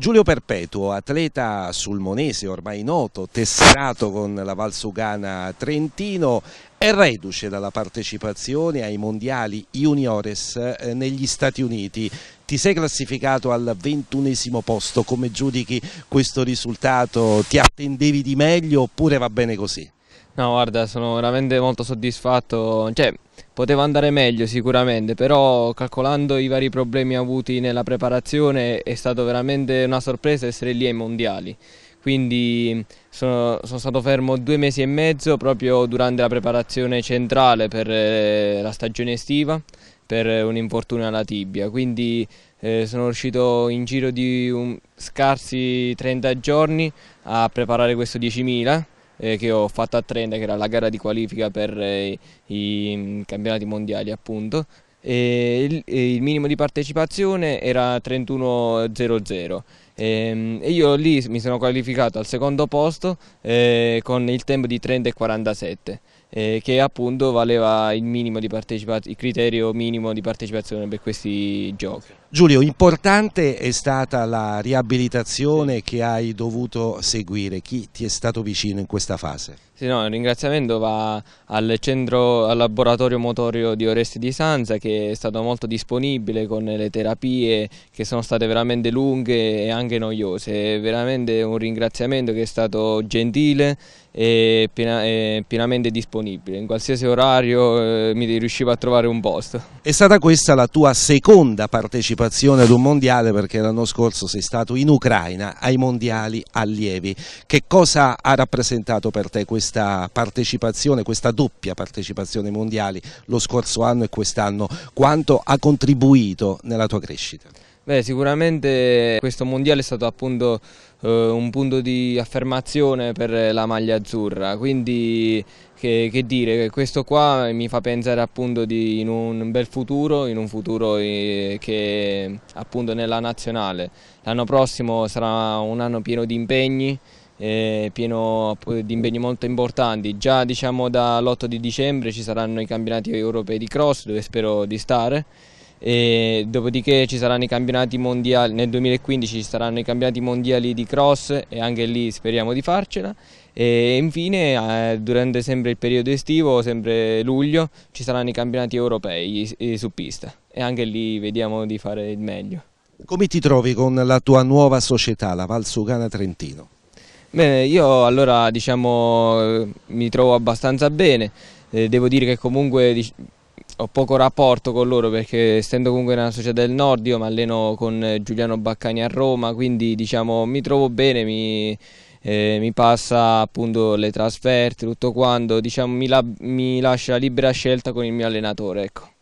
Giulio Perpetuo, atleta sulmonese ormai noto, tesserato con la Valsugana Trentino, è reduce dalla partecipazione ai mondiali juniores eh, negli Stati Uniti. Ti sei classificato al ventunesimo posto, come giudichi questo risultato? Ti attendevi di meglio oppure va bene così? No, guarda, sono veramente molto soddisfatto. Cioè, poteva andare meglio sicuramente, però calcolando i vari problemi avuti nella preparazione è stata veramente una sorpresa essere lì ai mondiali. Quindi sono, sono, stato fermo due mesi e mezzo proprio durante la preparazione centrale per eh, la stagione estiva per un infortunio alla tibia. Quindi eh, sono riuscito in giro di un, scarsi 30 giorni a preparare questo 10.000 eh, che ho fatto a Trent, che era la gara di qualifica per eh, i mm, campionati mondiali appunto. Il, il minimo di partecipazione era 31.00 Ehm, e, io lì mi sono qualificato al secondo posto eh, con il tempo di 30 30,47 eh, che appunto valeva il, il, criterio minimo di partecipazione per questi giochi. Giulio, importante è stata la riabilitazione che hai dovuto seguire, chi ti è stato vicino in questa fase? Sì, no, il ringraziamento va al, centro, al laboratorio motorio di Oresti di Sanza che è stato molto disponibile con le terapie che sono state veramente lunghe e anche anche noiose. Veramente un ringraziamento che è stato gentile e, piena, e pienamente disponibile. In qualsiasi orario eh, mi riuscivo a trovare un posto. È stata questa la tua seconda partecipazione ad un mondiale perché l'anno scorso sei stato in Ucraina ai mondiali allievi. Che cosa ha rappresentato per te questa partecipazione, questa doppia partecipazione ai mondiali lo scorso anno e quest'anno? Quanto ha contribuito nella tua crescita? Beh, sicuramente questo mondiale è stato appunto eh, un punto di affermazione per la maglia azzurra, quindi che, che, dire, questo qua mi fa pensare appunto di, in un bel futuro, in un futuro eh, che appunto nella nazionale. L'anno prossimo sarà un anno pieno di impegni, eh, pieno di impegni molto importanti. Già diciamo dall'8 di dicembre ci saranno i campionati europei di cross dove spero di stare. E dopodiché ci saranno i campionati mondiali, nel 2015 ci saranno i campionati mondiali di cross e anche lì speriamo di farcela e infine eh, durante sempre il periodo estivo, sempre luglio, ci saranno i campionati europei su pista e anche lì vediamo di fare il meglio. Come ti trovi con la tua nuova società, la Valsugana Trentino? Bene, io allora diciamo mi trovo abbastanza bene, eh, devo dire che comunque ho poco rapporto con loro perché essendo comunque nella società del nord io mi alleno con eh, Giuliano Baccani a Roma quindi diciamo mi trovo bene, mi, eh, mi passa appunto le trasferte, tutto quanto, diciamo mi, la, mi lascia libera scelta con il mio allenatore ecco.